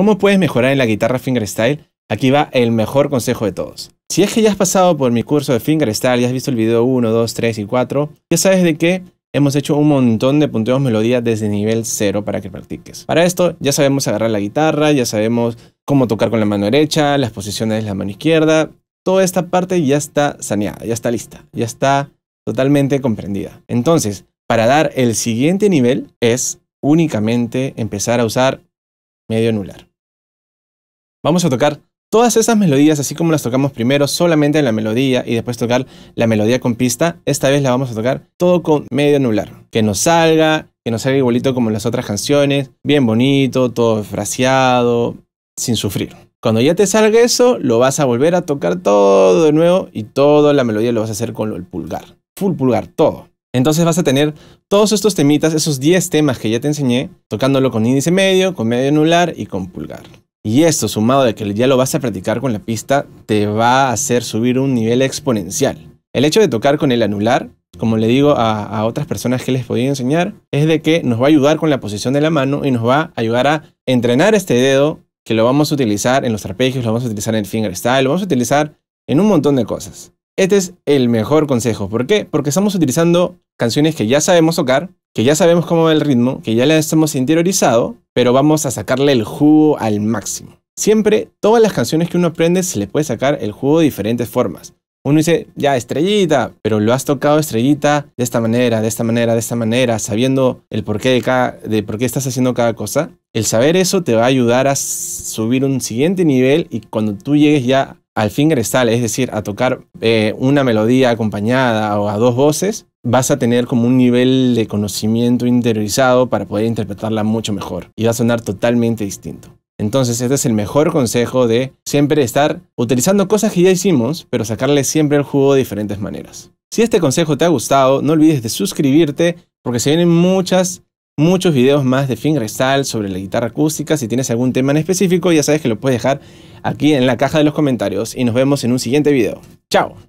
¿Cómo puedes mejorar en la guitarra fingerstyle? Aquí va el mejor consejo de todos. Si es que ya has pasado por mi curso de fingerstyle, ya has visto el video 1, 2, 3 y 4, ya sabes de qué hemos hecho un montón de punteos melodía desde nivel 0 para que practiques. Para esto ya sabemos agarrar la guitarra, ya sabemos cómo tocar con la mano derecha, las posiciones de la mano izquierda. Toda esta parte ya está saneada, ya está lista, ya está totalmente comprendida. Entonces, para dar el siguiente nivel es únicamente empezar a usar medio anular. Vamos a tocar todas esas melodías así como las tocamos primero solamente en la melodía y después tocar la melodía con pista. Esta vez la vamos a tocar todo con medio anular. Que nos salga, que nos salga igualito como las otras canciones. Bien bonito, todo fraseado, sin sufrir. Cuando ya te salga eso, lo vas a volver a tocar todo de nuevo y toda la melodía lo vas a hacer con el pulgar. Full pulgar, todo. Entonces vas a tener todos estos temitas, esos 10 temas que ya te enseñé, tocándolo con índice medio, con medio anular y con pulgar. Y esto, sumado de que ya lo vas a practicar con la pista, te va a hacer subir un nivel exponencial. El hecho de tocar con el anular, como le digo a, otras personas que les podía enseñar, es de que nos va a ayudar con la posición de la mano y nos va a ayudar a entrenar este dedo que lo vamos a utilizar en los arpegios, lo vamos a utilizar en el fingerstyle, lo vamos a utilizar en un montón de cosas. Este es el mejor consejo. ¿Por qué? Porque estamos utilizando canciones que ya sabemos tocar, que ya sabemos cómo va el ritmo, que ya las hemos interiorizado pero vamos a sacarle el jugo al máximo. Siempre, todas las canciones que uno aprende se le puede sacar el jugo de diferentes formas. Uno dice, ya, estrellita, pero lo has tocado estrellita de esta manera, de esta manera, de esta manera, sabiendo el porqué de cada, de por qué estás haciendo cada cosa. El saber eso te va a ayudar a subir un siguiente nivel y cuando tú llegues ya al fingerstyle, es decir, a tocar eh, una melodía acompañada o a dos voces, vas a tener como un nivel de conocimiento interiorizado para poder interpretarla mucho mejor y va a sonar totalmente distinto. Entonces, este es el mejor consejo de siempre estar utilizando cosas que ya hicimos, pero sacarle siempre el jugo de diferentes maneras. Si este consejo te ha gustado, no olvides de suscribirte porque se vienen muchos muchos videos más de Fingerstyle sobre la guitarra acústica. Si tienes algún tema en específico, ya sabes que lo puedes dejar aquí en la caja de los comentarios y nos vemos en un siguiente video. ¡Chao!